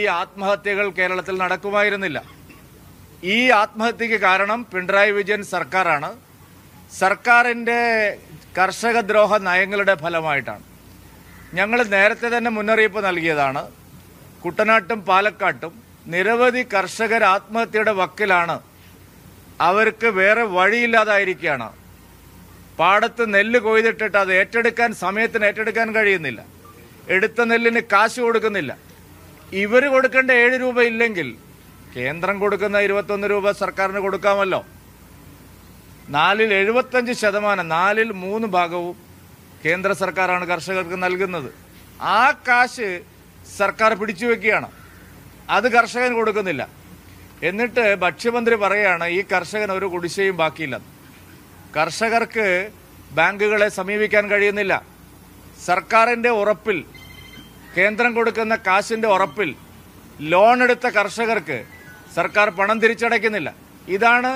ഈ ആത്മഹത്യകൾ കേരളത്തിൽ നടക്കുമായിരുന്നില്ല ഈ ആത്മഹത്യക്ക് കാരണം പിണറായി വിജയൻ സർക്കാരാണ് സർക്കാരിൻ്റെ കർഷകദ്രോഹ നയങ്ങളുടെ ഫലമായിട്ടാണ് ഞങ്ങൾ നേരത്തെ തന്നെ മുന്നറിയിപ്പ് നൽകിയതാണ് കുട്ടനാട്ടും പാലക്കാട്ടും നിരവധി കർഷകർ ആത്മഹത്യയുടെ വക്കിലാണ് അവർക്ക് വേറെ വഴിയില്ലാതായിരിക്കുകയാണ് പാടത്ത് നെല്ല് കൊയ്തിട്ടിട്ട് അത് ഏറ്റെടുക്കാൻ സമയത്തിന് ഏറ്റെടുക്കാൻ കഴിയുന്നില്ല എടുത്ത നെല്ലിന് കാശ് കൊടുക്കുന്നില്ല ഇവർ കൊടുക്കേണ്ട ഏഴ് രൂപ ഇല്ലെങ്കിൽ കേന്ദ്രം കൊടുക്കുന്ന ഇരുപത്തൊന്ന് രൂപ സർക്കാരിന് കൊടുക്കാമല്ലോ നാലിൽ എഴുപത്തഞ്ച് ശതമാനം നാലിൽ മൂന്ന് ഭാഗവും കേന്ദ്ര സർക്കാരാണ് കർഷകർക്ക് നൽകുന്നത് ആ കാശ് സർക്കാർ പിടിച്ചു വെക്കുകയാണ് അത് കർഷകന് കൊടുക്കുന്നില്ല എന്നിട്ട് ഭക്ഷ്യമന്ത്രി പറയുകയാണ് ഈ കർഷകൻ ഒരു കുടിശ്ശയും ബാക്കിയില്ല കർഷകർക്ക് ബാങ്കുകളെ സമീപിക്കാൻ കഴിയുന്നില്ല സർക്കാരിൻ്റെ ഉറപ്പിൽ കേന്ദ്രം കൊടുക്കുന്ന കാശിൻ്റെ ഉറപ്പിൽ ലോൺ എടുത്ത കർഷകർക്ക് സർക്കാർ പണം തിരിച്ചടയ്ക്കുന്നില്ല ഇതാണ്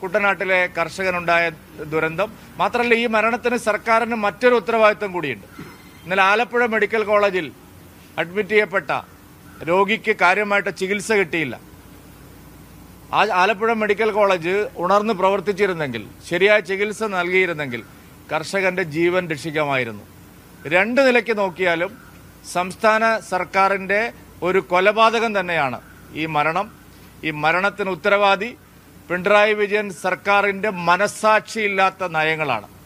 കുട്ടനാട്ടിലെ കർഷകനുണ്ടായ ദുരന്തം മാത്രമല്ല ഈ മരണത്തിന് സർക്കാരിന് മറ്റൊരു ഉത്തരവാദിത്വം കൂടിയുണ്ട് ഇന്നലെ ആലപ്പുഴ മെഡിക്കൽ കോളേജിൽ അഡ്മിറ്റ് ചെയ്യപ്പെട്ട രോഗിക്ക് കാര്യമായിട്ട് ചികിത്സ കിട്ടിയില്ല ആ ആലപ്പുഴ മെഡിക്കൽ കോളേജ് ഉണർന്ന് പ്രവർത്തിച്ചിരുന്നെങ്കിൽ ശരിയായ ചികിത്സ നൽകിയിരുന്നെങ്കിൽ കർഷകന്റെ ജീവൻ രക്ഷിക്കാമായിരുന്നു രണ്ട് നിലയ്ക്ക് നോക്കിയാലും സംസ്ഥാന സർക്കാരിൻ്റെ ഒരു കൊലപാതകം തന്നെയാണ് ഈ മരണം ഈ മരണത്തിന് ഉത്തരവാദി പിണറായി വിജയൻ സർക്കാരിൻ്റെ മനസ്സാക്ഷിയില്ലാത്ത നയങ്ങളാണ്